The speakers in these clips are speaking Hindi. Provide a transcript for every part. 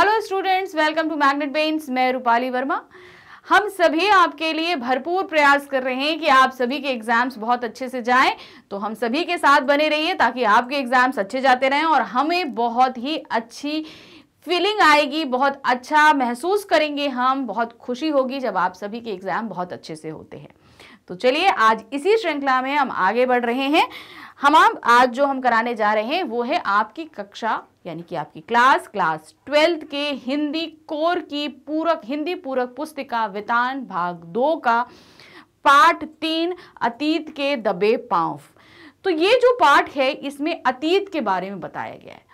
Hello students welcome to magnet brains मैं रूपाली वर्मा हम सभी आपके लिए भरपूर प्रयास कर रहे हैं कि आप सभी के एग्जाम्स बहुत अच्छे से जाएं तो हम सभी के साथ बने रहिए ताकि आपके एग्जाम्स अच्छे जाते रहें और हमें बहुत ही अच्छी फीलिंग आएगी बहुत अच्छा महसूस करेंगे हम बहुत खुशी होगी जब आप सभी के एग्ज़ाम बहुत अच्छे से होते हैं तो चलिए आज इसी श्रृंखला में हम आगे बढ़ रहे हैं हम आज जो हम कराने जा रहे हैं वो है आपकी कक्षा यानी कि आपकी क्लास क्लास ट्वेल्थ के हिंदी कोर की पूरक हिंदी पूरक पुस्तिका वितान भाग दो का पाठ तीन अतीत के दबे पांव तो ये जो पाठ है इसमें अतीत के बारे में बताया गया है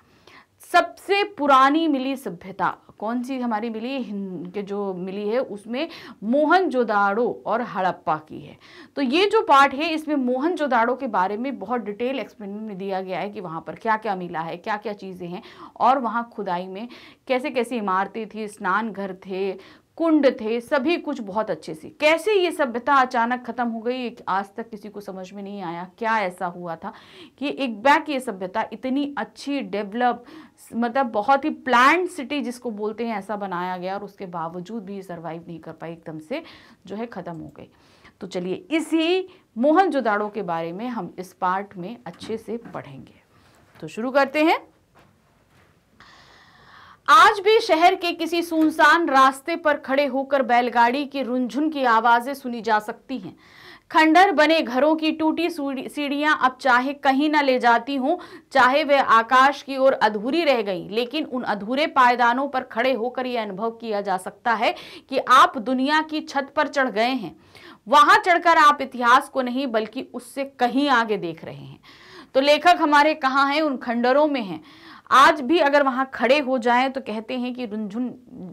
सबसे पुरानी मिली सभ्यता कौन सी हमारी मिली के जो मिली है उसमें मोहन जोदाड़ो और हड़प्पा की है तो ये जो पार्ट है इसमें मोहन जोदाड़ो के बारे में बहुत डिटेल एक्सप्लेन में दिया गया है कि वहाँ पर क्या क्या मिला है क्या क्या चीज़ें हैं और वहाँ खुदाई में कैसे कैसी इमारतें थी स्नान घर थे कुंड थे सभी कुछ बहुत अच्छे से कैसे ये सभ्यता अचानक खत्म हो गई आज तक किसी को समझ में नहीं आया क्या ऐसा हुआ था कि एक बैक ये सभ्यता इतनी अच्छी डेवलप मतलब बहुत ही प्लान सिटी जिसको बोलते हैं ऐसा बनाया गया और उसके बावजूद भी ये सर्वाइव नहीं कर पाई एकदम से जो है ख़त्म हो गई तो चलिए इसी मोहन के बारे में हम इस पार्ट में अच्छे से पढ़ेंगे तो शुरू करते हैं आज भी शहर के किसी सुनसान रास्ते पर खड़े होकर बैलगाड़ी की रुंझुन की आवाजें सुनी जा सकती हैं खंडर बने घरों की टूटी सीढ़ियां अब चाहे कहीं ना ले जाती हूं चाहे वे आकाश की ओर अधूरी रह गई लेकिन उन अधूरे पायदानों पर खड़े होकर यह अनुभव किया जा सकता है कि आप दुनिया की छत पर चढ़ गए हैं वहां चढ़कर आप इतिहास को नहीं बल्कि उससे कहीं आगे देख रहे हैं तो लेखक हमारे कहाँ हैं उन खंडरों में हैं आज भी अगर वहाँ खड़े हो जाएं तो कहते हैं कि रुंझुन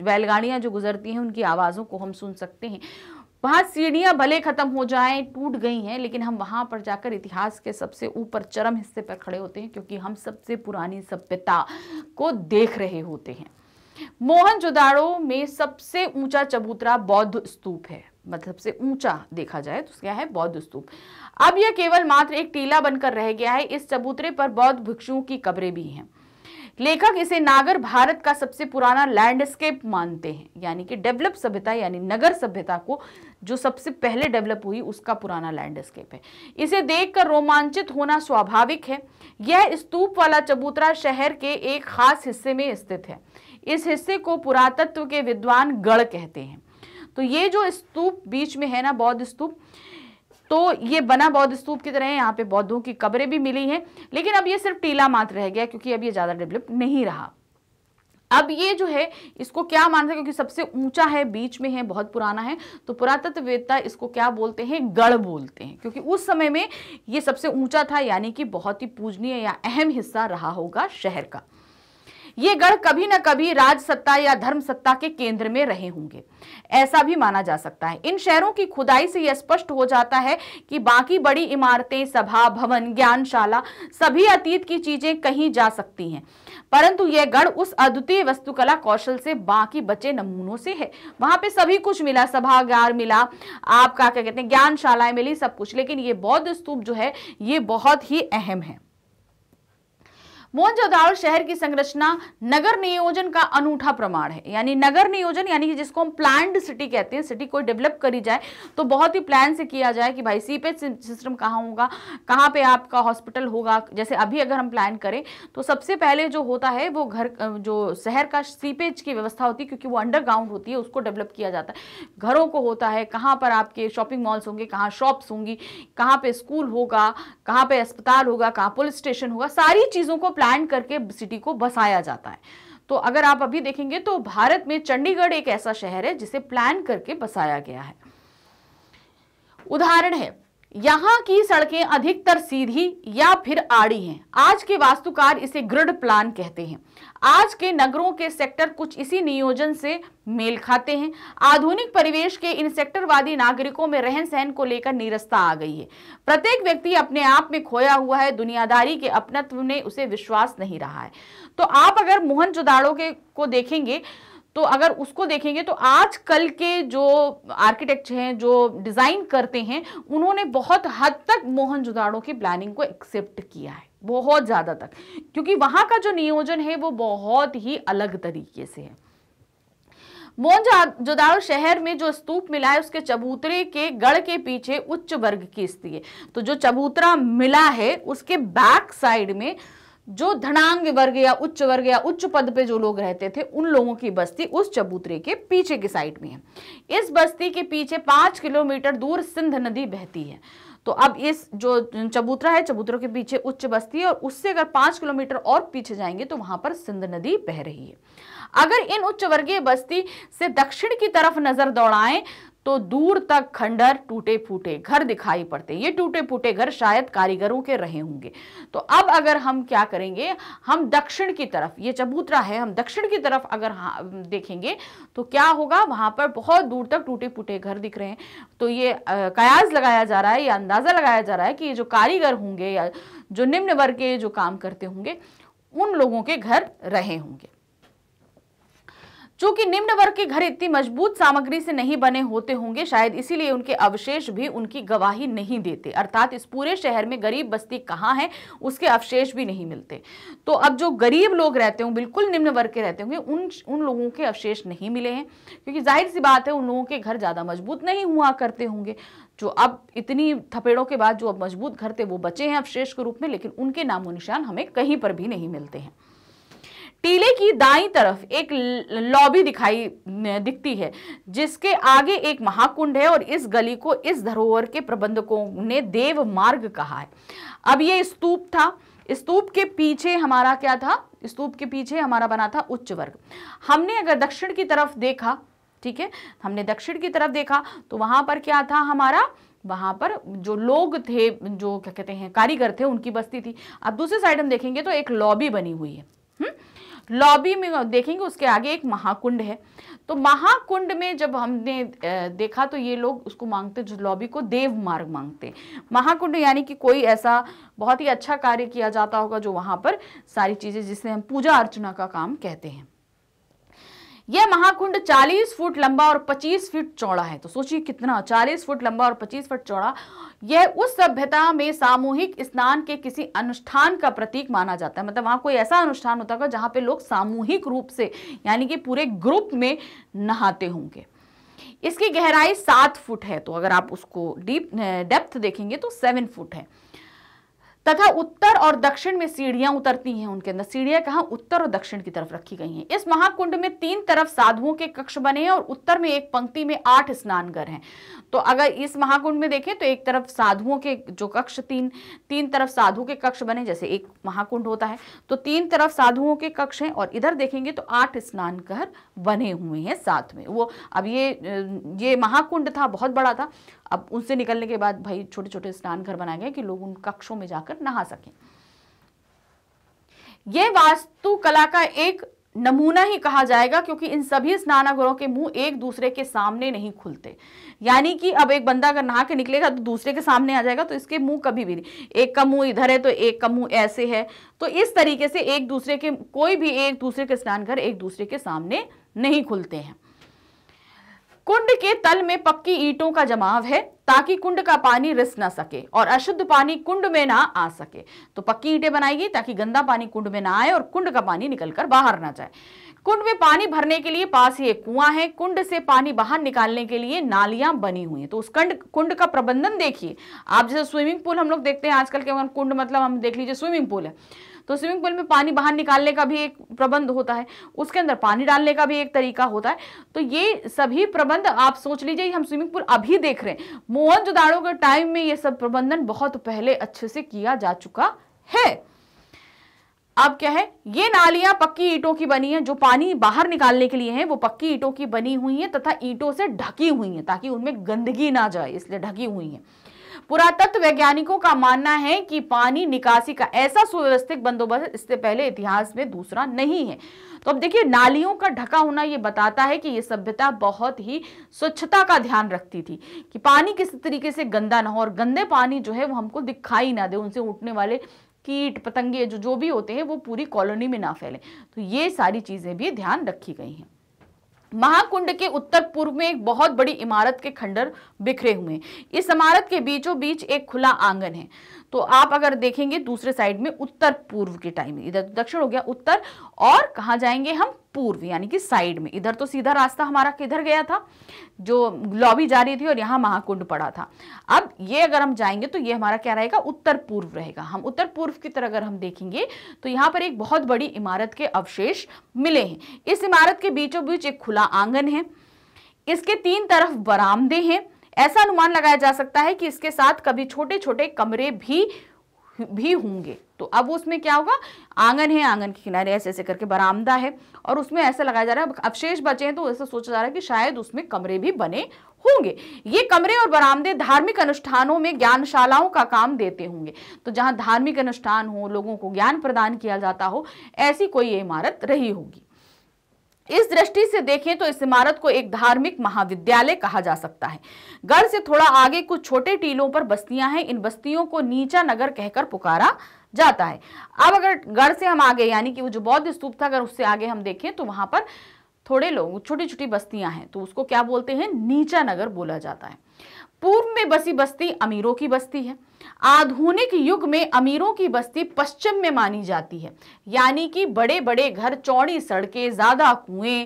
बैलगाड़ियाँ जो गुजरती हैं उनकी आवाज़ों को हम सुन सकते हैं वहाँ सीढ़ियाँ भले ख़त्म हो जाएं टूट गई हैं लेकिन हम वहाँ पर जाकर इतिहास के सबसे ऊपर चरम हिस्से पर खड़े होते हैं क्योंकि हम सबसे पुरानी सभ्यता को देख रहे होते हैं मोहनजोदाड़ो में सबसे ऊंचा चबूतरा बौद्ध स्तूप है मतलब से ऊंचा देखा जाए तो क्या है बौद्ध स्तूप अब यह केवल मात्र एक टीला बनकर रह गया है इस चबूतरे पर बौद्ध भिक्षुओं की कब्रें भी हैं लेखक इसे नागर भारत का सबसे पुराना लैंडस्केप मानते हैं यानी कि डेवलप सभ्यता यानी नगर सभ्यता को जो सबसे पहले डेवलप हुई उसका पुराना लैंडस्केप है इसे देखकर रोमांचित होना स्वाभाविक है यह स्तूप वाला चबूतरा शहर के एक खास हिस्से में स्थित है इस हिस्से को पुरातत्व के विद्वान गढ़ कहते हैं तो ये जो स्तूप बीच में है ना बौद्ध स्तूप तो ये बना बौद्ध स्तूप की तरह है यहाँ पे बौद्धों की कब्रें भी मिली हैं लेकिन अब ये सिर्फ टीला मात्र रह गया क्योंकि अब ये ज़्यादा डेवलप नहीं रहा अब ये जो है इसको क्या मानते हैं क्योंकि सबसे ऊंचा है बीच में है बहुत पुराना है तो पुरातत्ववेदता इसको क्या बोलते हैं गढ़ बोलते हैं क्योंकि उस समय में ये सबसे ऊंचा था यानी कि बहुत ही पूजनीय या अहम हिस्सा रहा होगा शहर का ये गढ़ कभी ना कभी राज सत्ता या धर्म सत्ता के केंद्र में रहे होंगे ऐसा भी माना जा सकता है इन शहरों की खुदाई से यह स्पष्ट हो जाता है कि बाकी बड़ी इमारतें सभा भवन ज्ञानशाला सभी अतीत की चीजें कहीं जा सकती हैं परंतु यह गढ़ उस अद्वितीय वस्तुकला कौशल से बाकी बचे नमूनों से है वहां पे सभी कुछ मिला सभागार मिला आपका क्या कहते हैं ज्ञानशालाएं मिली सब कुछ लेकिन ये बौद्ध स्तूप जो है ये बहुत ही अहम है मोहनजोदाड़ो शहर की संरचना नगर नियोजन का अनूठा प्रमाण है यानी नगर नियोजन यानी कि जिसको हम प्लान्ड सिटी कहते हैं सिटी को डेवलप करी जाए तो बहुत ही प्लान से किया जाए कि भाई सीपेज सिस्टम कहाँ होगा कहाँ पे आपका हॉस्पिटल होगा जैसे अभी अगर हम प्लान करें तो सबसे पहले जो होता है वो घर जो शहर का सीपेज की व्यवस्था होती है क्योंकि वो अंडरग्राउंड होती है उसको डेवलप किया जाता है घरों को होता है कहाँ पर आपके शॉपिंग मॉल्स होंगे कहाँ शॉप्स होंगी कहाँ पे स्कूल होगा कहाँ पे अस्पताल होगा कहाँ पुलिस स्टेशन होगा सारी चीज़ों को प्लान करके सिटी को बसाया जाता है तो अगर आप अभी देखेंगे तो भारत में चंडीगढ़ एक ऐसा शहर है जिसे प्लान करके बसाया गया है उदाहरण है यहां की सड़कें अधिकतर सीधी या फिर आड़ी हैं आज के वास्तुकार इसे ग्रिड प्लान कहते हैं आज के नगरों के सेक्टर कुछ इसी नियोजन से मेल खाते हैं आधुनिक परिवेश के इन सेक्टरवादी नागरिकों में रहन सहन को लेकर निरस्ता आ गई है प्रत्येक व्यक्ति अपने आप में खोया हुआ है दुनियादारी के अपनत्व ने उसे विश्वास नहीं रहा है तो आप अगर मोहन के को देखेंगे तो अगर उसको देखेंगे तो आज कल के जो आर्किटेक्ट हैं जो डिज़ाइन करते हैं उन्होंने बहुत हद तक जुदाड़ो की प्लानिंग को एक्सेप्ट किया है बहुत ज़्यादा तक क्योंकि वहाँ का जो नियोजन है वो बहुत ही अलग तरीके से है जुदाड़ो शहर में जो स्तूप मिला है उसके चबूतरे के गढ़ के पीछे उच्च वर्ग की स्त्री है तो जो चबूतरा मिला है उसके बैक साइड में जो धनांग वर्ग या उच्च वर्ग या उच्च पद पे जो लोग रहते थे उन लोगों की बस्ती उस चबूतरे के पीछे की साइड में है इस बस्ती के पीछे पांच किलोमीटर दूर सिंध नदी बहती है तो अब इस जो चबूतरा है चबूतरों के पीछे उच्च बस्ती है और उससे अगर पांच किलोमीटर और पीछे जाएंगे तो वहां पर सिंध नदी बह रही है अगर इन उच्च वर्गीय बस्ती से दक्षिण की तरफ नज़र दौड़ाएं तो दूर तक खंडर टूटे फूटे घर दिखाई पड़ते ये टूटे फूटे घर शायद कारीगरों के रहे होंगे तो अब अगर हम क्या करेंगे हम दक्षिण की तरफ ये चबूतरा है हम दक्षिण की तरफ अगर हाँ देखेंगे तो क्या होगा वहाँ पर बहुत दूर तक टूटे फूटे घर दिख रहे हैं तो ये कयास लगाया जा रहा है या अंदाज़ा लगाया जा रहा है कि ये जो कारीगर होंगे या जो निम्न वर्ग के जो काम करते होंगे उन लोगों के घर रहे होंगे चूंकि निम्न वर्ग के घर इतनी मजबूत सामग्री से नहीं बने होते होंगे शायद इसीलिए उनके अवशेष भी उनकी गवाही नहीं देते अर्थात इस पूरे शहर में गरीब बस्ती कहाँ है उसके अवशेष भी नहीं मिलते तो अब जो गरीब लोग रहते हों बिल्कुल निम्न वर्ग के रहते होंगे उन उन लोगों के अवशेष नहीं मिले हैं क्योंकि जाहिर सी बात है उन लोगों के घर ज़्यादा मजबूत नहीं हुआ करते होंगे जो अब इतनी थपेड़ों के बाद जो अब मजबूत घर थे वो बचे हैं अवशेष के रूप में लेकिन उनके नामो निशान हमें कहीं पर भी नहीं मिलते हैं टीले की दाई तरफ एक लॉबी दिखाई दिखती है जिसके आगे एक महाकुंड है और इस गली को इस धरोहर के प्रबंधकों ने देव मार्ग कहा है अब ये स्तूप था स्तूप के पीछे हमारा क्या था स्तूप के पीछे हमारा बना था उच्च वर्ग हमने अगर दक्षिण की तरफ देखा ठीक है हमने दक्षिण की तरफ देखा तो वहां पर क्या था हमारा वहां पर जो लोग थे जो क्या कहते हैं कारीगर थे उनकी बस्ती थी अब दूसरी साइड हम देखेंगे तो एक लॉबी बनी हुई है लॉबी में देखेंगे उसके आगे एक महाकुंड है तो महाकुंड में जब हमने देखा तो ये लोग उसको मांगते जो लॉबी को देव मार्ग मांगते महाकुंड यानी कि कोई ऐसा बहुत ही अच्छा कार्य किया जाता होगा जो वहाँ पर सारी चीज़ें जिसे हम पूजा अर्चना का काम कहते हैं यह महाकुंड 40 फुट लंबा और 25 फीट चौड़ा है तो सोचिए कितना 40 फुट लंबा और 25 फुट चौड़ा यह उस सभ्यता में सामूहिक स्नान के किसी अनुष्ठान का प्रतीक माना जाता है मतलब वहां कोई ऐसा अनुष्ठान होता होगा जहाँ पे लोग सामूहिक रूप से यानी कि पूरे ग्रुप में नहाते होंगे इसकी गहराई सात फुट है तो अगर आप उसको डीप डेप्थ देखेंगे तो सेवन फुट है तथा उत्तर और दक्षिण में सीढ़ियां उतरती हैं उनके अंदर सीढ़ियां कहा उत्तर और दक्षिण की तरफ रखी गई हैं इस महाकुंड में तीन तरफ साधुओं के कक्ष बने हैं और उत्तर में एक पंक्ति में आठ स्नान घर हैं तो अगर इस महाकुंड में देखें तो एक तरफ साधुओं के जो कक्ष तीन तीन तरफ साधु के कक्ष बने जैसे एक महाकुंड होता है तो तीन तरफ साधुओं के कक्ष हैं और इधर देखेंगे तो आठ स्नान घर बने हुए हैं साथ में वो अब ये ये महाकुंड था बहुत बड़ा था अब उनसे निकलने के बाद भाई छोटे छोटे स्नान घर बनाए गए कि लोग उन कक्षों में जाकर नहा सकें यह वास्तुकला का एक नमूना ही कहा जाएगा क्योंकि इन सभी स्नानागरों के मुंह एक दूसरे के सामने नहीं खुलते यानी कि अब एक बंदा अगर नहा के निकलेगा तो दूसरे के सामने आ जाएगा तो इसके मुंह कभी भी नहीं एक का मुंह इधर है तो एक का मुंह ऐसे है तो इस तरीके से एक दूसरे के कोई भी एक दूसरे के स्नान घर एक दूसरे के सामने नहीं खुलते हैं कुंड के तल में पक्की ईटों का जमाव है ताकि कुंड का पानी रिस ना सके और अशुद्ध पानी कुंड में ना आ सके तो पक्की ईटे बनाएगी ताकि गंदा पानी कुंड में ना आए और कुंड का पानी निकलकर बाहर ना जाए कुंड में पानी भरने के लिए पास ही एक कुआं है कुंड से पानी बाहर निकालने के लिए नालियां बनी हुई हैं तो उस कंड कुंड का प्रबंधन देखिए आप जैसे स्विमिंग पूल हम लोग देखते हैं आजकल के कुंड मतलब हम देख लीजिए स्विमिंग पूल है तो स्विमिंग पूल में पानी बाहर निकालने का भी एक प्रबंध होता है उसके अंदर पानी डालने का भी एक तरीका होता है तो ये सभी प्रबंध आप सोच लीजिए हम स्विमिंग पूल अभी देख रहे हैं मोहनजोदाड़ो के टाइम में ये सब प्रबंधन बहुत पहले अच्छे से किया जा चुका है अब क्या है ये नालियां पक्की ईटों की बनी है जो पानी बाहर निकालने के लिए है वो पक्की ईटों की बनी हुई है तथा ईंटों से ढकी हुई है ताकि उनमें गंदगी ना जाए इसलिए ढकी हुई है पुरातत्व वैज्ञानिकों का मानना है कि पानी निकासी का ऐसा सुव्यवस्थित बंदोबस्त इससे पहले इतिहास में दूसरा नहीं है तो अब देखिए नालियों का ढका होना ये बताता है कि ये सभ्यता बहुत ही स्वच्छता का ध्यान रखती थी कि पानी किस तरीके से गंदा ना हो और गंदे पानी जो है वो हमको दिखाई ना दे उनसे उठने वाले कीट पतंगे जो जो भी होते हैं वो पूरी कॉलोनी में ना फैले तो ये सारी चीज़ें भी ध्यान रखी गई हैं महाकुंड के उत्तर पूर्व में एक बहुत बड़ी इमारत के खंडर बिखरे हुए हैं इस इमारत के बीचों बीच एक खुला आंगन है तो आप अगर देखेंगे दूसरे साइड में उत्तर पूर्व के टाइम इधर दक्षिण हो गया उत्तर और कहाँ जाएंगे हम पूर्व यानी कि साइड में इधर तो सीधा रास्ता हमारा किधर गया था जो लॉबी जा रही थी और यहाँ महाकुंड पड़ा था अब ये अगर हम जाएंगे तो ये हमारा क्या रहेगा उत्तर पूर्व रहेगा हम उत्तर पूर्व की तरह अगर हम देखेंगे तो यहाँ पर एक बहुत बड़ी इमारत के अवशेष मिले हैं इस इमारत के बीचों बीच एक खुला आंगन है इसके तीन तरफ बरामदे हैं ऐसा अनुमान लगाया जा सकता है कि इसके साथ कभी छोटे छोटे कमरे भी भी होंगे तो अब उसमें क्या होगा आंगन है आंगन के किनारे ऐसे ऐसे करके बरामदा है और उसमें ऐसा लगाया जा रहा है अवशेष बचे हैं तो ऐसा सोचा जा रहा है कि शायद उसमें कमरे भी बने होंगे ये कमरे और बरामदे धार्मिक अनुष्ठानों में ज्ञानशालाओं का काम देते होंगे तो जहाँ धार्मिक अनुष्ठान हो लोगों को ज्ञान प्रदान किया जाता हो ऐसी कोई इमारत रही होगी इस दृष्टि से देखें तो इस इमारत को एक धार्मिक महाविद्यालय कहा जा सकता है गढ़ से थोड़ा आगे कुछ छोटे टीलों पर बस्तियां हैं इन बस्तियों को नीचा नगर कहकर पुकारा जाता है अब अगर गढ़ से हम आगे यानी कि वो जो बौद्ध स्तूप था अगर उससे आगे हम देखें तो वहां पर थोड़े लोग छोटी छोटी बस्तियां हैं तो उसको क्या बोलते हैं नीचा नगर बोला जाता है पूर्व में बसी बस्ती अमीरों की बस्ती है आधुनिक युग में अमीरों की बस्ती पश्चिम में मानी जाती है यानी कि बड़े बड़े घर चौड़ी सड़कें ज़्यादा कुएं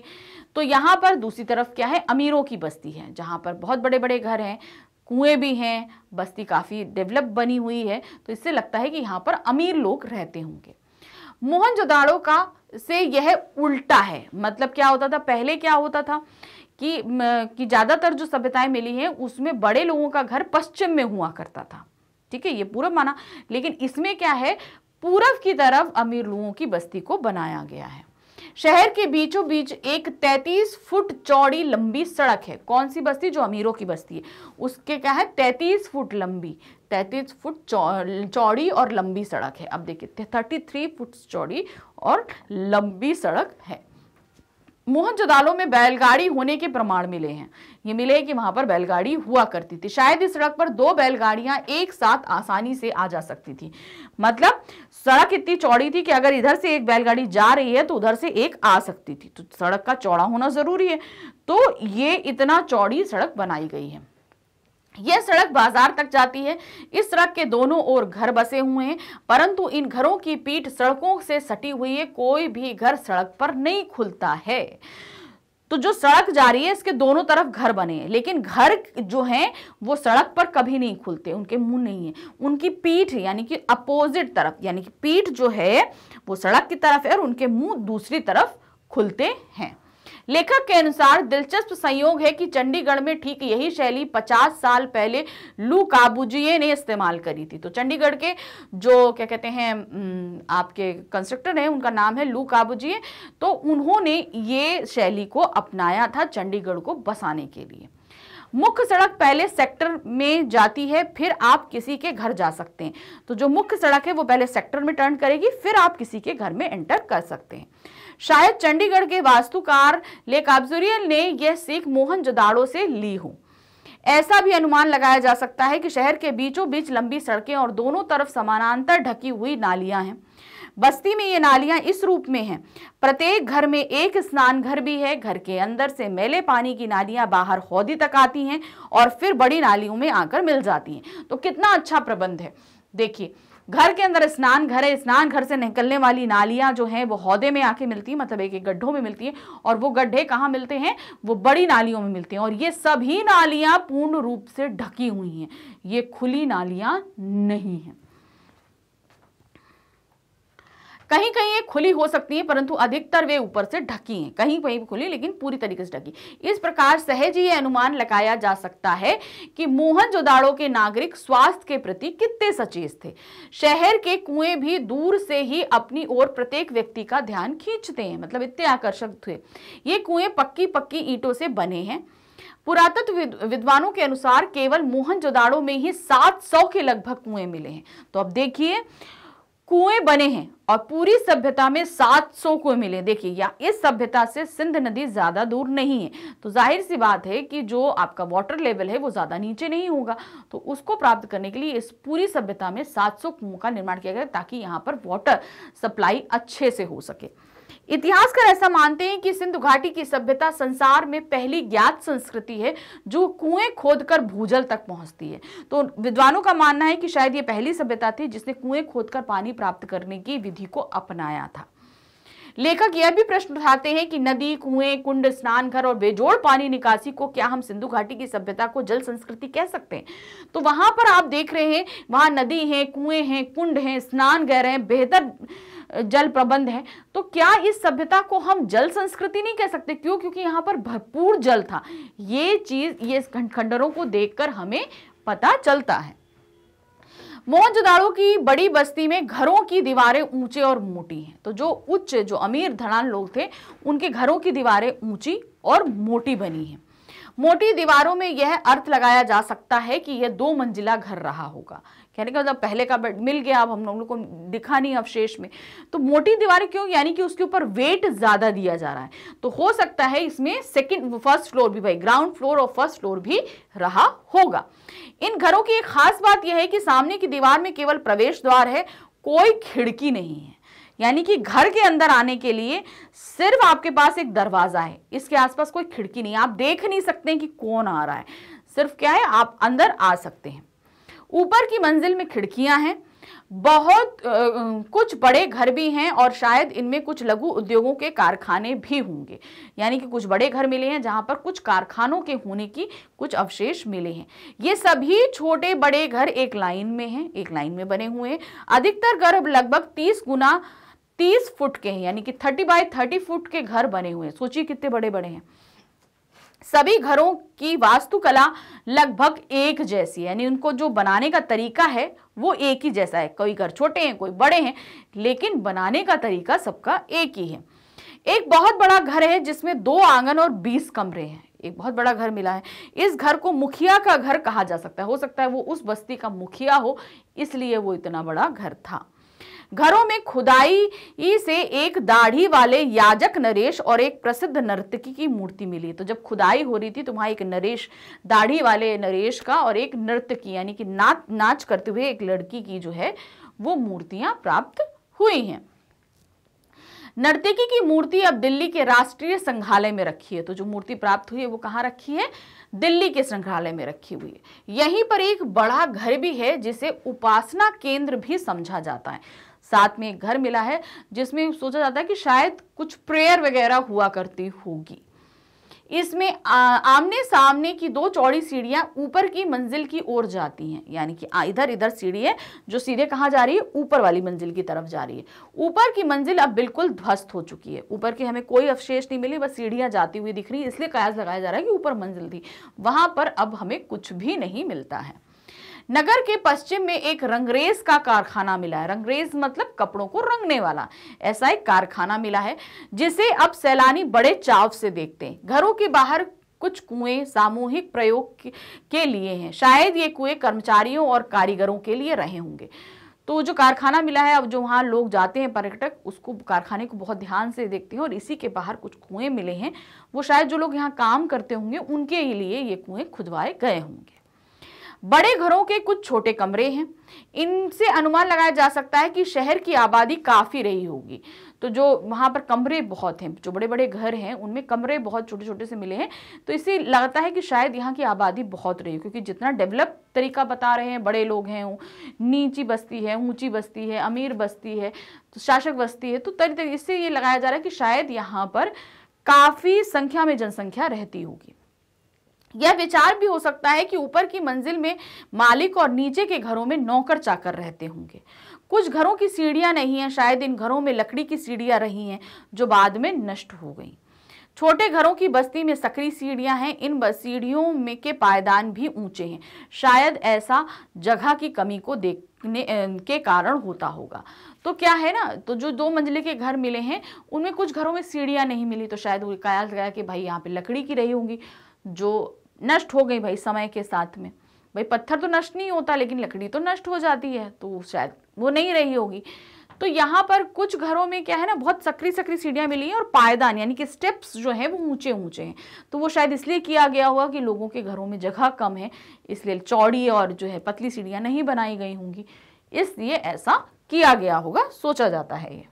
तो यहाँ पर दूसरी तरफ क्या है अमीरों की बस्ती है जहाँ पर बहुत बड़े बड़े घर हैं कुएं भी हैं बस्ती काफ़ी डेवलप बनी हुई है तो इससे लगता है कि यहाँ पर अमीर लोग रहते होंगे मोहनजोदाड़ो का से यह उल्टा है मतलब क्या होता था पहले क्या होता था कि कि ज़्यादातर जो सभ्यताएं मिली हैं उसमें बड़े लोगों का घर पश्चिम में हुआ करता था ठीक है ये पूरब माना लेकिन इसमें क्या है पूरब की तरफ अमीर लोगों की बस्ती को बनाया गया है शहर के बीचों बीच एक 33 फुट चौड़ी लंबी सड़क है कौन सी बस्ती जो अमीरों की बस्ती है उसके क्या है 33 फुट लंबी 33 फुट चौड़ी और लंबी सड़क है अब देखिए 33 फुट चौड़ी और लंबी सड़क है जदालों में बैलगाड़ी होने के प्रमाण मिले हैं ये मिले कि वहां पर बैलगाड़ी हुआ करती थी शायद इस सड़क पर दो बैलगाड़ियां एक साथ आसानी से आ जा सकती थी मतलब सड़क इतनी चौड़ी थी कि अगर इधर से एक बैलगाड़ी जा रही है तो उधर से एक आ सकती थी तो सड़क का चौड़ा होना जरूरी है तो ये इतना चौड़ी सड़क बनाई गई है यह सड़क बाजार तक जाती है इस सड़क के दोनों ओर घर बसे हुए हैं परंतु इन घरों की पीठ सड़कों से सटी हुई है कोई भी घर सड़क पर नहीं खुलता है तो जो सड़क जा रही है इसके दोनों तरफ घर बने हैं लेकिन घर जो हैं वो सड़क पर कभी नहीं खुलते उनके मुंह नहीं है उनकी पीठ यानी कि अपोजिट तरफ यानी कि पीठ जो है वो सड़क की तरफ है और उनके मुंह दूसरी तरफ खुलते हैं लेखक के अनुसार दिलचस्प संयोग है कि चंडीगढ़ में ठीक यही शैली 50 साल पहले लू काबुजिए ने इस्तेमाल करी थी तो चंडीगढ़ के जो क्या कहते हैं आपके कंस्ट्रक्टर हैं उनका नाम है लू काबुजिए तो उन्होंने ये शैली को अपनाया था चंडीगढ़ को बसाने के लिए मुख्य सड़क पहले सेक्टर में जाती है फिर आप किसी के घर जा सकते हैं तो जो मुख्य सड़क है वो पहले सेक्टर में टर्न करेगी फिर आप किसी के घर में एंटर कर सकते हैं शायद चंडीगढ़ के वास्तुकार ले काबजुरियल ने यह सीख मोहन जदाड़ो से ली हो ऐसा भी अनुमान लगाया जा सकता है कि शहर के बीचों बीच लंबी सड़कें और दोनों तरफ समानांतर ढकी हुई नालियां हैं बस्ती में ये नालियां इस रूप में हैं प्रत्येक घर में एक स्नान घर भी है घर के अंदर से मेले पानी की नालियां बाहर हौदी तक आती हैं और फिर बड़ी नालियों में आकर मिल जाती हैं तो कितना अच्छा प्रबंध है देखिए घर के अंदर स्नान घर है स्नान घर से निकलने वाली नालियां जो हैं वो हौदे में आके मिलती हैं मतलब एक एक गड्ढों में मिलती हैं और वो गड्ढे कहाँ मिलते हैं वो बड़ी नालियों में मिलते हैं और ये सभी नालियां पूर्ण रूप से ढकी हुई हैं ये खुली नालियां नहीं हैं कहीं कहीं ये खुली हो सकती है परंतु अधिकतर वे ऊपर से ढकी हैं कहीं कहीं खुली लेकिन पूरी तरीके से ढकी इस प्रकार सहज ही अनुमान लगाया जा सकता है कि मोहनजोदाड़ो के नागरिक स्वास्थ्य के प्रति कितने सचेत थे शहर के कुएं भी दूर से ही अपनी ओर प्रत्येक व्यक्ति का ध्यान खींचते हैं मतलब इतने आकर्षक थे ये कुएं पक्की पक्की ईंटों से बने हैं पुरातत्व विद्वानों के अनुसार केवल मोहन में ही 700 के लगभग कुएं मिले हैं तो अब देखिए कुएं बने हैं और पूरी सभ्यता में 700 कुएं मिले देखिए या इस सभ्यता से सिंध नदी ज़्यादा दूर नहीं है तो जाहिर सी बात है कि जो आपका वाटर लेवल है वो ज़्यादा नीचे नहीं होगा तो उसको प्राप्त करने के लिए इस पूरी सभ्यता में 700 कुओं का निर्माण किया गया ताकि यहाँ पर वाटर सप्लाई अच्छे से हो सके इतिहासकार ऐसा मानते हैं कि सिंधु घाटी की सभ्यता संसार में पहली ज्ञात संस्कृति है जो कुएं खोदकर भूजल तक पहुंचती है तो विद्वानों का मानना है कि शायद ये पहली सभ्यता थी जिसने कुएं खोदकर पानी प्राप्त करने की विधि को अपनाया था लेखक यह भी प्रश्न उठाते हैं कि नदी कुएं कुंड स्नान घर और बेजोड़ पानी निकासी को क्या हम सिंधु घाटी की सभ्यता को जल संस्कृति कह सकते हैं तो वहां पर आप देख रहे हैं वहां नदी है कुएं हैं कुंड हैं स्नान घर हैं बेहतर जल प्रबंध है तो क्या इस सभ्यता को हम जल संस्कृति नहीं कह सकते क्यों क्योंकि यहाँ पर भरपूर जल था ये चीज ये खंडरों को देखकर हमें पता चलता है मोहनजोदाड़ो की बड़ी बस्ती में घरों की दीवारें ऊंचे और मोटी हैं तो जो उच्च जो अमीर धनान लोग थे उनके घरों की दीवारें ऊंची और मोटी बनी हैं मोटी दीवारों में यह अर्थ लगाया जा सकता है कि यह दो मंजिला घर रहा होगा कहने का मतलब पहले का बेड मिल गया अब हम लोग को दिखा नहीं अवशेष में तो मोटी दीवारें क्यों यानी कि उसके ऊपर वेट ज़्यादा दिया जा रहा है तो हो सकता है इसमें सेकंड फर्स्ट फ्लोर भी भाई ग्राउंड फ्लोर और फर्स्ट फ्लोर भी रहा होगा इन घरों की एक खास बात यह है कि सामने की दीवार में केवल प्रवेश द्वार है कोई खिड़की नहीं है यानी कि घर के अंदर आने के लिए सिर्फ आपके पास एक दरवाज़ा है इसके आसपास कोई खिड़की नहीं आप देख नहीं सकते कि कौन आ रहा है सिर्फ क्या है आप अंदर आ सकते हैं ऊपर की मंजिल में खिड़कियां हैं बहुत आ, कुछ बड़े घर भी हैं और शायद इनमें कुछ लघु उद्योगों के कारखाने भी होंगे यानी कि कुछ बड़े घर मिले हैं जहां पर कुछ कारखानों के होने की कुछ अवशेष मिले हैं ये सभी छोटे बड़े घर एक लाइन में हैं एक लाइन में बने हुए हैं अधिकतर घर लगभग तीस गुना तीस फुट के हैं यानी कि थर्टी बाय थर्टी फुट के घर बने हुए हैं सोचिए कितने बड़े बड़े हैं सभी घरों की वास्तुकला लगभग एक जैसी है यानी उनको जो बनाने का तरीका है वो एक ही जैसा है कोई घर छोटे हैं कोई बड़े हैं लेकिन बनाने का तरीका सबका एक ही है एक बहुत बड़ा घर है जिसमें दो आंगन और बीस कमरे हैं एक बहुत बड़ा घर मिला है इस घर को मुखिया का घर कहा जा सकता है हो सकता है वो उस बस्ती का मुखिया हो इसलिए वो इतना बड़ा घर था घरों में खुदाई से एक दाढ़ी वाले याजक नरेश और एक प्रसिद्ध नर्तकी की मूर्ति मिली तो जब खुदाई हो रही थी तो वहाँ एक नरेश दाढ़ी वाले नरेश का और एक नर्तकी यानी कि नाच नाच करते हुए एक लड़की की जो है वो मूर्तियाँ प्राप्त हुई हैं नर्तकी की मूर्ति अब दिल्ली के राष्ट्रीय संग्रहालय में रखी है तो जो मूर्ति प्राप्त हुई है वो कहाँ रखी है दिल्ली के संग्रहालय में रखी हुई है यहीं पर एक बड़ा घर भी है जिसे उपासना केंद्र भी समझा जाता है साथ में एक घर मिला है जिसमें सोचा जाता है कि शायद कुछ प्रेयर वगैरह हुआ करती होगी इसमें आमने सामने की दो चौड़ी सीढ़ियां ऊपर की मंजिल की ओर जाती हैं यानी कि इधर इधर सीढ़ी है जो सीधे कहाँ जा रही है ऊपर वाली मंजिल की तरफ जा रही है ऊपर की मंजिल अब बिल्कुल ध्वस्त हो चुकी है ऊपर की हमें कोई अवशेष नहीं मिले बस सीढ़ियाँ जाती हुई दिख रही है इसलिए कयास लगाया जा रहा है कि ऊपर मंजिल थी वहां पर अब हमें कुछ भी नहीं मिलता है नगर के पश्चिम में एक रंगरेज का कारखाना मिला है रंगरेज मतलब कपड़ों को रंगने वाला ऐसा एक कारखाना मिला है जिसे अब सैलानी बड़े चाव से देखते हैं घरों के बाहर कुछ कुएं सामूहिक प्रयोग के लिए हैं शायद ये कुएं कर्मचारियों और कारीगरों के लिए रहे होंगे तो जो कारखाना मिला है अब जो वहाँ लोग जाते हैं पर्यटक उसको कारखाने को बहुत ध्यान से देखते हैं और इसी के बाहर कुछ कुएं मिले हैं वो शायद जो लोग यहाँ काम करते होंगे उनके लिए ये कुएं खुदवाए गए होंगे बड़े घरों के कुछ छोटे कमरे हैं इनसे अनुमान लगाया जा सकता है कि शहर की आबादी काफ़ी रही होगी तो जो वहाँ पर कमरे बहुत हैं जो बड़े बड़े घर हैं उनमें कमरे बहुत छोटे छोटे से मिले हैं तो इससे लगता है कि शायद यहाँ की आबादी बहुत रही क्योंकि जितना डेवलप तरीका बता रहे हैं बड़े लोग हैं नीची बस्ती है ऊंची बस्ती है अमीर बस्ती है तो शासक बस्ती है तो तरी इससे ये लगाया जा रहा है कि शायद यहाँ पर काफ़ी संख्या में जनसंख्या रहती होगी यह विचार भी हो सकता है कि ऊपर की मंजिल में मालिक और नीचे के घरों में नौकर चाकर रहते होंगे कुछ घरों की सीढ़ियां नहीं हैं शायद इन घरों में लकड़ी की सीढ़ियां रही हैं जो बाद में नष्ट हो गई छोटे घरों की बस्ती में सकरी सीढ़ियां हैं इन सीढ़ियों में के पायदान भी ऊंचे हैं शायद ऐसा जगह की कमी को देखने के कारण होता होगा तो क्या है ना तो जो दो मंजिले के घर मिले हैं उनमें कुछ घरों में सीढ़ियां नहीं मिली तो शायद वो कहा गया कि भाई यहाँ पे लकड़ी की रही होंगी जो नष्ट हो गई भाई समय के साथ में भाई पत्थर तो नष्ट नहीं होता लेकिन लकड़ी तो नष्ट हो जाती है तो शायद वो नहीं रही होगी तो यहाँ पर कुछ घरों में क्या है ना बहुत सक्री सक्री सीढ़ियाँ मिली हैं और पायदान यानी कि स्टेप्स जो हैं वो ऊंचे ऊंचे हैं तो वो शायद इसलिए किया गया होगा कि लोगों के घरों में जगह कम है इसलिए चौड़ी और जो है पतली सीढ़ियाँ नहीं बनाई गई होंगी इसलिए ऐसा किया गया होगा सोचा जाता है ये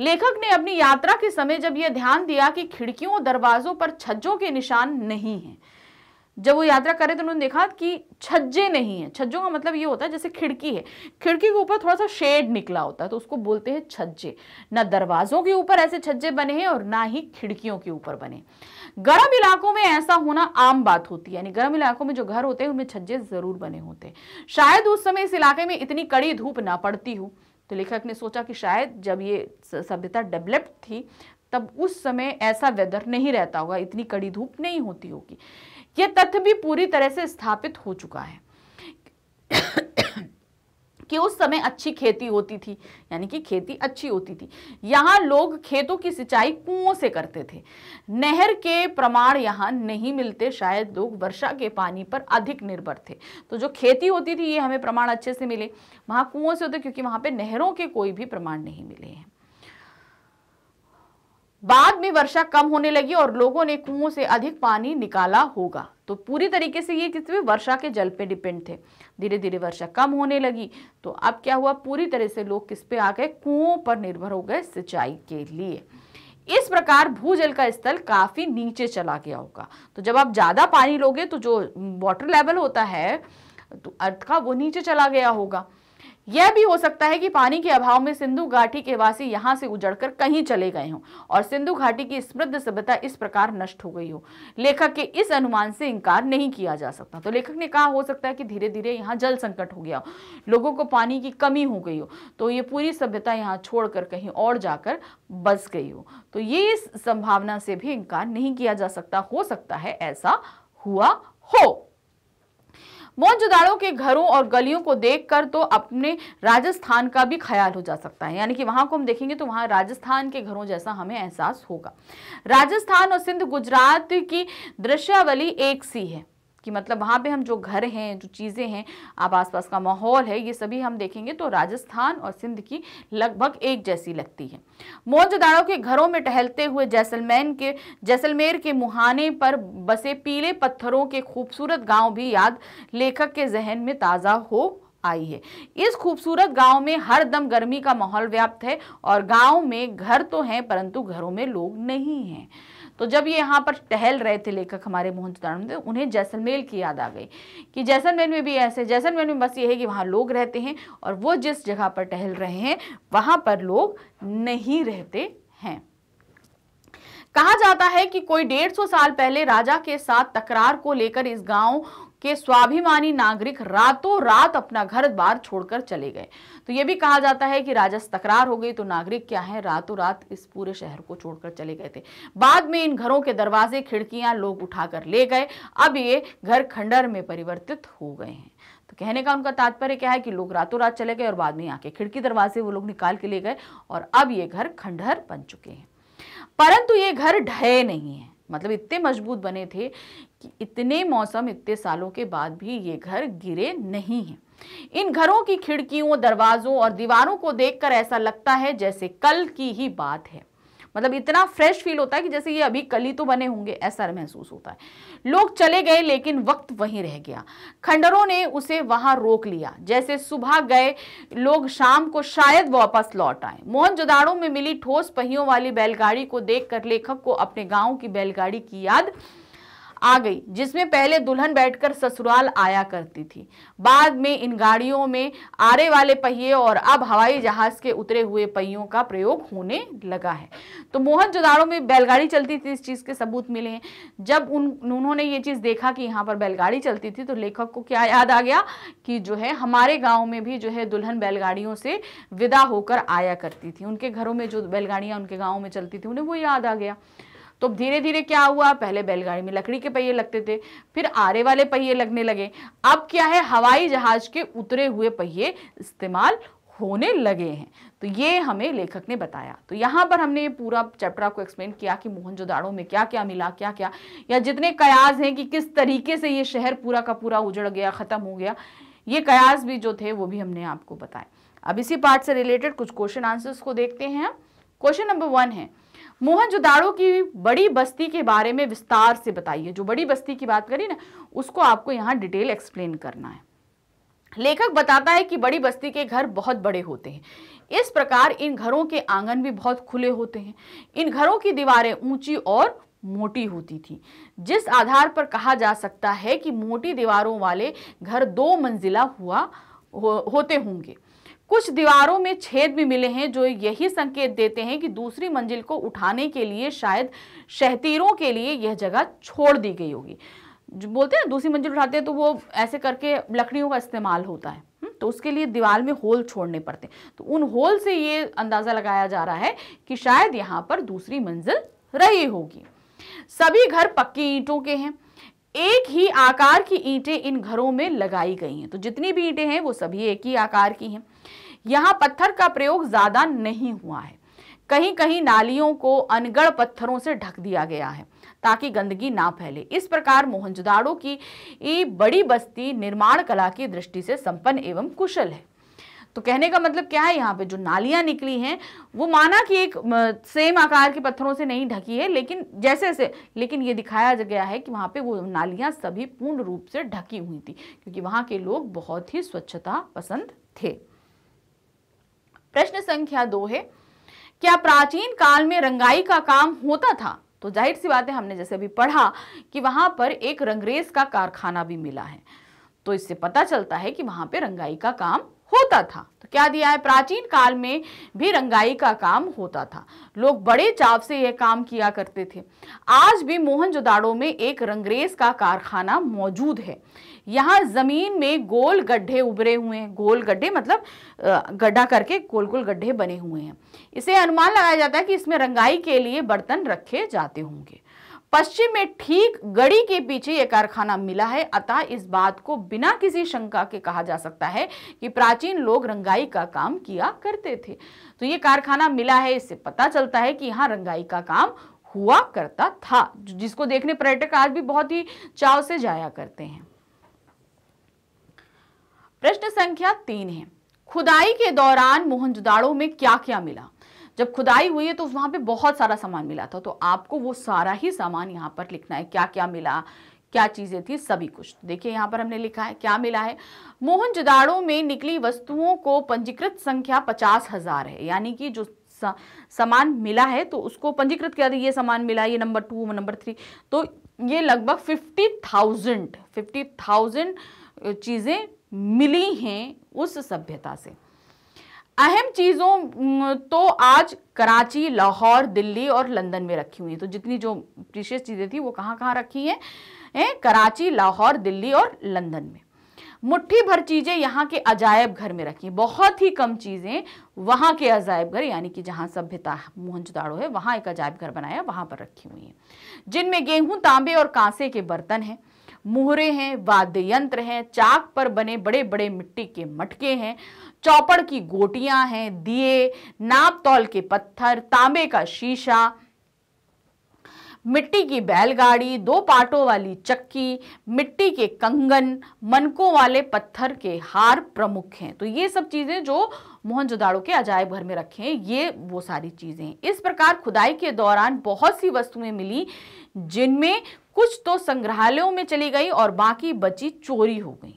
लेखक ने अपनी यात्रा के समय जब यह ध्यान दिया कि खिड़कियों दरवाजों पर छज्जों के निशान नहीं हैं जब वो यात्रा करे तो उन्होंने देखा कि छज्जे नहीं है छज्जों का मतलब ये होता है जैसे खिड़की है खिड़की के ऊपर थोड़ा सा शेड निकला होता है तो उसको बोलते हैं छज्जे ना दरवाजों के ऊपर ऐसे छज्जे बने हैं और ना ही खिड़कियों के ऊपर बने गर्म इलाकों में ऐसा होना आम बात होती है यानी गर्म इलाकों में जो घर होते हैं उनमें छज्जे ज़रूर बने होते हैं शायद उस समय इस इलाके में इतनी कड़ी धूप ना पड़ती हो तो लेखक ने सोचा कि शायद जब ये सभ्यता डेवलप्ड थी तब उस समय ऐसा वेदर नहीं रहता होगा इतनी कड़ी धूप नहीं होती होगी ये तथ्य भी पूरी तरह से स्थापित हो चुका है कि उस समय अच्छी खेती होती थी यानी कि खेती अच्छी होती थी यहाँ लोग खेतों की सिंचाई कुओं से करते थे नहर के प्रमाण यहाँ नहीं मिलते शायद लोग वर्षा के पानी पर अधिक निर्भर थे तो जो खेती होती थी ये हमें प्रमाण अच्छे से मिले वहाँ कुओं से होते क्योंकि वहाँ पर नहरों के कोई भी प्रमाण नहीं मिले हैं बाद में वर्षा कम होने लगी और लोगों ने कुओं से अधिक पानी निकाला होगा तो पूरी तरीके से ये कितने वर्षा के जल पे डिपेंड थे धीरे धीरे वर्षा कम होने लगी तो अब क्या हुआ पूरी तरह से लोग किस पे आ गए कुओं पर निर्भर हो गए सिंचाई के लिए इस प्रकार भूजल का स्तर काफी नीचे चला गया होगा तो जब आप ज्यादा पानी लोगे तो जो वाटर लेवल होता है तो अर्थ का वो नीचे चला गया होगा यह भी हो सकता है कि पानी के अभाव में सिंधु घाटी के वासी यहाँ से उजड़कर कहीं चले गए हों और सिंधु घाटी की समृद्ध सभ्यता इस प्रकार नष्ट हो गई हो लेखक के इस अनुमान से इनकार नहीं किया जा सकता तो लेखक ने कहा हो सकता है कि धीरे धीरे यहाँ जल संकट हो गया हो लोगों को पानी की कमी हो गई हो तो ये पूरी सभ्यता यहाँ छोड़कर कहीं और जाकर बस गई हो तो ये इस संभावना से भी इनकार नहीं किया जा सकता हो सकता है ऐसा हुआ हो मोहनजोदाड़ो के घरों और गलियों को देखकर तो अपने राजस्थान का भी ख्याल हो जा सकता है यानी कि वहां को हम देखेंगे तो वहां राजस्थान के घरों जैसा हमें एहसास होगा राजस्थान और सिंध गुजरात की दृश्यावली एक सी है कि मतलब वहाँ पे हम जो घर हैं जो चीज़ें हैं आप आसपास का माहौल है ये सभी हम देखेंगे तो राजस्थान और सिंध की लगभग एक जैसी लगती है मौजदारों के घरों में टहलते हुए जैसलमैन के जैसलमेर के मुहाने पर बसे पीले पत्थरों के खूबसूरत गाँव भी याद लेखक के जहन में ताज़ा हो आई है इस खूबसूरत गांव में हर दम गर्मी का माहौल व्याप्त है और गांव में घर तो हैं परंतु घरों में लोग नहीं हैं तो जब ये यहाँ पर टहल रहे थे लेखक हमारे मोहन सुदानंद उन्हें जैसलमेर की याद आ गई कि जैसलमेर में भी ऐसे जैसलमेर में बस ये है कि वहाँ लोग रहते हैं और वो जिस जगह पर टहल रहे हैं वहाँ पर लोग नहीं रहते हैं कहा जाता है कि कोई डेढ़ सौ साल पहले राजा के साथ तकरार को लेकर इस गांव के स्वाभिमानी नागरिक रातों रात अपना घर बार छोड़कर चले गए तो ये भी कहा जाता है कि राजस्व तकरार हो गई तो नागरिक क्या है रातों रात इस पूरे शहर को छोड़कर चले गए थे बाद में इन घरों के दरवाजे खिड़कियां लोग उठाकर ले गए अब ये घर खंडर में परिवर्तित हो गए हैं तो कहने का उनका तात्पर्य क्या है कि लोग रातों रात चले गए और बाद में आके खिड़की दरवाजे वो लोग निकाल के ले गए और अब ये घर खंडहर बन चुके हैं परंतु ये घर ढहे नहीं है मतलब इतने मजबूत बने थे कि इतने मौसम इतने सालों के बाद भी ये घर गिरे नहीं हैं इन घरों की खिड़कियों दरवाज़ों और दीवारों को देखकर ऐसा लगता है जैसे कल की ही बात है मतलब इतना फ्रेश फील होता है कि जैसे ये अभी कल ही तो बने होंगे ऐसा महसूस होता है लोग चले गए लेकिन वक्त वहीं रह गया खंडरों ने उसे वहां रोक लिया जैसे सुबह गए लोग शाम को शायद वापस लौट आए मोहन में मिली ठोस पहियों वाली बैलगाड़ी को देखकर लेखक को अपने गांव की बैलगाड़ी की याद आ गई जिसमें पहले दुल्हन बैठकर ससुराल आया करती थी बाद में इन गाड़ियों में आरे वाले पहिए और अब हवाई जहाज के उतरे हुए पहियों का प्रयोग होने लगा है तो मोहन जुदाड़ों में बैलगाड़ी चलती थी इस चीज़ के सबूत मिले हैं जब उन उन्होंने ये चीज़ देखा कि यहाँ पर बैलगाड़ी चलती थी तो लेखक को क्या याद आ गया कि जो है हमारे गाँव में भी जो है दुल्हन बैलगाड़ियों से विदा होकर आया करती थी उनके घरों में जो बैलगाड़ियाँ उनके गाँव में चलती थी उन्हें वो याद आ गया तो धीरे धीरे क्या हुआ पहले बैलगाड़ी में लकड़ी के पहिए लगते थे फिर आरे वाले पहिए लगने लगे अब क्या है हवाई जहाज के उतरे हुए पहिए इस्तेमाल होने लगे हैं तो ये हमें लेखक ने बताया तो यहाँ पर हमने ये पूरा चैप्टर आपको एक्सप्लेन किया कि मोहनजोदाड़ो में क्या क्या मिला क्या क्या या जितने कयास हैं कि किस तरीके से ये शहर पूरा का पूरा उजड़ गया ख़त्म हो गया ये कयास भी जो थे वो भी हमने आपको बताए अब इसी पार्ट से रिलेटेड कुछ क्वेश्चन आंसर्स को देखते हैं क्वेश्चन नंबर वन है मोहनजोदाड़ो की बड़ी बस्ती के बारे में विस्तार से बताइए जो बड़ी बस्ती की बात करी ना उसको आपको यहाँ डिटेल एक्सप्लेन करना है लेखक बताता है कि बड़ी बस्ती के घर बहुत बड़े होते हैं इस प्रकार इन घरों के आंगन भी बहुत खुले होते हैं इन घरों की दीवारें ऊंची और मोटी होती थी जिस आधार पर कहा जा सकता है कि मोटी दीवारों वाले घर दो मंजिला हुआ हो, होते होंगे कुछ दीवारों में छेद भी मिले हैं जो यही संकेत देते हैं कि दूसरी मंजिल को उठाने के लिए शायद शहतीरों के लिए यह जगह छोड़ दी गई होगी बोलते हैं दूसरी मंजिल उठाते हैं तो वो ऐसे करके लकड़ियों का इस्तेमाल होता है हम्म, तो उसके लिए दीवार में होल छोड़ने पड़ते हैं तो उन होल से ये अंदाज़ा लगाया जा रहा है कि शायद यहाँ पर दूसरी मंजिल रही होगी सभी घर पक्की ईंटों के हैं एक ही आकार की ईंटें इन घरों में लगाई गई हैं तो जितनी भी ईंटें हैं वो सभी एक ही आकार की हैं यहाँ पत्थर का प्रयोग ज़्यादा नहीं हुआ है कहीं कहीं नालियों को अनगढ़ पत्थरों से ढक दिया गया है ताकि गंदगी ना फैले इस प्रकार मोहनजोदाड़ो की बड़ी बस्ती निर्माण कला की दृष्टि से संपन्न एवं कुशल है तो कहने का मतलब क्या है यहाँ पे जो नालियाँ निकली हैं वो माना कि एक सेम आकार के पत्थरों से नहीं ढकी है लेकिन जैसे जैसे लेकिन ये दिखाया गया है कि वहाँ पे वो नालियाँ सभी पूर्ण रूप से ढकी हुई थी क्योंकि वहाँ के लोग बहुत ही स्वच्छता पसंद थे प्रश्न संख्या दो है क्या प्राचीन काल में रंगाई का काम होता था तो जाहिर सी बात है हमने जैसे अभी पढ़ा कि वहां पर एक रंगरेज का कारखाना भी मिला है तो इससे पता चलता है कि वहां पे रंगाई का काम होता था तो क्या दिया है प्राचीन काल में भी रंगाई का काम होता था लोग बड़े चाव से यह काम किया करते थे आज भी मोहनजोदाड़ो में एक रंगरेज का कारखाना मौजूद है यहाँ जमीन में गोल गड्ढे उभरे हुए हैं गोल गड्ढे मतलब गड्ढा करके गोल गोल गड्ढे बने हुए हैं इसे अनुमान लगाया जाता है कि इसमें रंगाई के लिए बर्तन रखे जाते होंगे पश्चिम में ठीक गड़ी के पीछे यह कारखाना मिला है अतः इस बात को बिना किसी शंका के कहा जा सकता है कि प्राचीन लोग रंगाई का काम किया करते थे तो ये कारखाना मिला है इससे पता चलता है कि यहाँ रंगाई का काम हुआ करता था जिसको देखने पर्यटक आज भी बहुत ही चाव से जाया करते हैं प्रश्न संख्या तीन है खुदाई के दौरान मोहनजदारों में क्या क्या मिला जब खुदाई हुई है तो वहाँ पे बहुत सारा सामान मिला था तो आपको वो सारा ही सामान यहाँ पर लिखना है क्या क्या मिला क्या चीज़ें थी सभी कुछ देखिए यहाँ पर हमने लिखा है क्या मिला है मोहन जदाड़ों में निकली वस्तुओं को पंजीकृत संख्या पचास हजार है यानी कि जो सामान मिला है तो उसको पंजीकृत किया ये सामान मिला ये नंबर टू नंबर थ्री तो ये लगभग फिफ्टी थाउजेंड फिफ्टी थाउजेंड चीज़ें मिली हैं उस सभ्यता से अहम चीज़ों तो आज कराची लाहौर दिल्ली और लंदन में रखी हुई तो जितनी जो प्रीशियस चीज़ें थी वो कहाँ कहाँ रखी हैं है? कराची लाहौर दिल्ली और लंदन में मुट्ठी भर चीज़ें यहाँ के अजायब घर में रखी बहुत ही कम चीज़ें वहाँ के अजायब घर यानी कि जहाँ सभ्यता मोहनजोदाड़ो है वहाँ एक अजायब घर बनाया वहाँ पर रखी हुई हैं जिनमें गेहूं तांबे और कांसे के बर्तन हैं मुहरे हैं वाद्य यंत्र हैं चाक पर बने बड़े बड़े मिट्टी के मटके हैं चौपड़ की गोटियां हैं दिए नाप तौल के पत्थर तांबे का शीशा मिट्टी की बैलगाड़ी दो पाटों वाली चक्की मिट्टी के कंगन मनकों वाले पत्थर के हार प्रमुख हैं तो ये सब चीज़ें जो मोहनजोदाड़ो के अजायब घर में रखे हैं ये वो सारी चीज़ें इस प्रकार खुदाई के दौरान बहुत सी वस्तुएं मिली जिनमें कुछ तो संग्रहालयों में चली गई और बाकी बची चोरी हो गई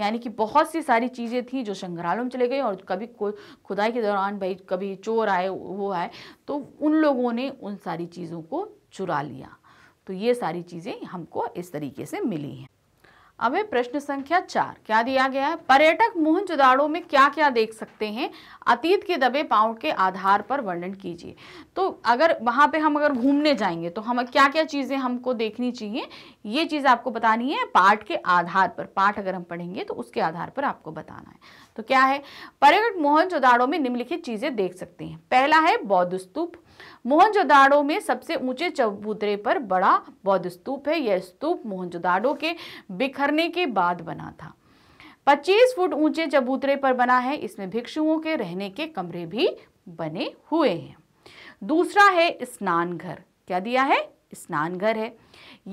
यानी कि बहुत सी सारी चीज़ें थी जो संग्रहालय में चले गई और कभी खुदाई के दौरान भाई कभी चोर आए वो आए तो उन लोगों ने उन सारी चीज़ों को चुरा लिया तो ये सारी चीज़ें हमको इस तरीके से मिली हैं है प्रश्न संख्या चार क्या दिया गया है पर्यटक मोहनजोदाड़ो में क्या क्या देख सकते हैं अतीत के दबे पांव के आधार पर वर्णन कीजिए तो अगर वहाँ पे हम अगर घूमने जाएंगे तो हम क्या क्या चीज़ें हमको देखनी चाहिए ये चीज़ आपको बतानी है पाठ के आधार पर पाठ अगर हम पढ़ेंगे तो उसके आधार पर आपको बताना है तो क्या है पर्यटक मोहन में निम्नलिखित चीज़ें देख सकते हैं पहला है बौद्ध स्तूप मोहनजोदाड़ो में सबसे ऊंचे चबूतरे पर बड़ा बौद्ध स्तूप है यह स्तूप मोहनजोदाड़ो के बिखरने के बाद बना था 25 फुट ऊंचे चबूतरे पर बना है इसमें भिक्षुओं के रहने के कमरे भी बने हुए हैं दूसरा है स्नान घर क्या दिया है स्नान घर है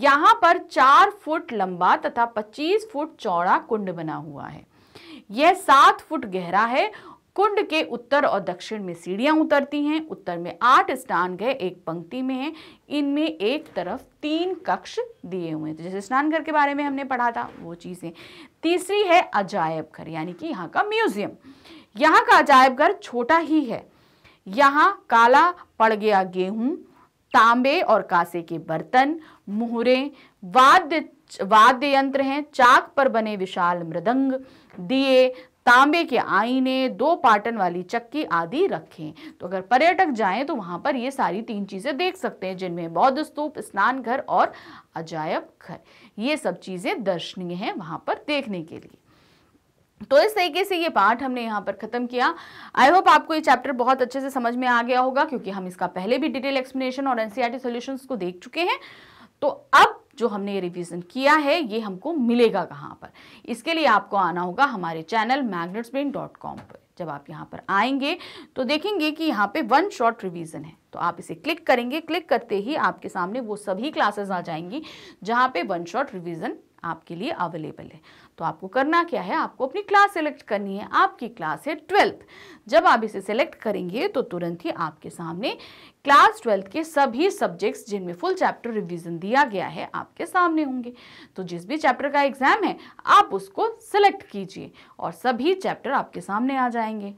यहाँ पर चार फुट लंबा तथा 25 फुट चौड़ा कुंड बना हुआ है यह सात फुट गहरा है कुंड के उत्तर और दक्षिण में सीढ़ियां उतरती हैं उत्तर में आठ स्नान गए एक पंक्ति में हैं इनमें एक तरफ तीन कक्ष दिए हुए हैं तो जैसे स्नान घर के बारे में हमने पढ़ा था वो चीज़ें तीसरी है अजायब घर यानी कि यहाँ का म्यूजियम यहाँ का अजायब घर छोटा ही है यहाँ काला पड़ गया गेहूँ तांबे और कांसे के बर्तन मुहरे वाद्य वाद्य यंत्र हैं चाक पर बने विशाल मृदंग दिए तांबे के आईने दो पाटन वाली चक्की आदि रखें तो अगर पर्यटक जाएं तो वहां पर ये सारी तीन चीज़ें देख सकते हैं जिनमें बौद्ध स्तूप स्नान घर और अजायब घर ये सब चीज़ें दर्शनीय हैं वहां पर देखने के लिए तो इस तरीके से ये पाठ हमने यहाँ पर ख़त्म किया आई होप आपको ये चैप्टर बहुत अच्छे से समझ में आ गया होगा क्योंकि हम इसका पहले भी डिटेल एक्सप्लेनेशन और एनसीईआरटी सोल्यूशन e को देख चुके हैं तो अब जो हमने ये रिविज़न किया है ये हमको मिलेगा कहाँ पर इसके लिए आपको आना होगा हमारे चैनल मैग्नेट्सब्रेन डॉट कॉम पर जब आप यहाँ पर आएंगे तो देखेंगे कि यहाँ पे वन शॉट रिवीजन है तो आप इसे क्लिक करेंगे क्लिक करते ही आपके सामने वो सभी क्लासेस आ जाएंगी जहाँ पे वन शॉट रिवीजन आपके लिए अवेलेबल है तो आपको करना क्या है आपको अपनी क्लास सेलेक्ट करनी है आपकी क्लास है ट्वेल्थ जब आप इसे सेलेक्ट करेंगे तो तुरंत ही आपके सामने क्लास ट्वेल्थ के सभी सब्जेक्ट्स जिनमें फुल चैप्टर रिवीजन दिया गया है आपके सामने होंगे तो जिस भी चैप्टर का एग्ज़ाम है आप उसको सेलेक्ट कीजिए और सभी चैप्टर आपके सामने आ जाएंगे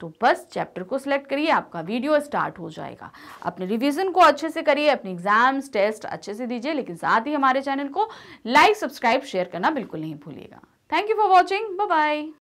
तो बस चैप्टर को सिलेक्ट करिए आपका वीडियो स्टार्ट हो जाएगा अपने रिविजन को अच्छे से करिए अपने एग्जाम्स टेस्ट अच्छे से दीजिए लेकिन साथ ही हमारे चैनल को लाइक सब्सक्राइब शेयर करना बिल्कुल नहीं भूलिएगा thank you for watching bye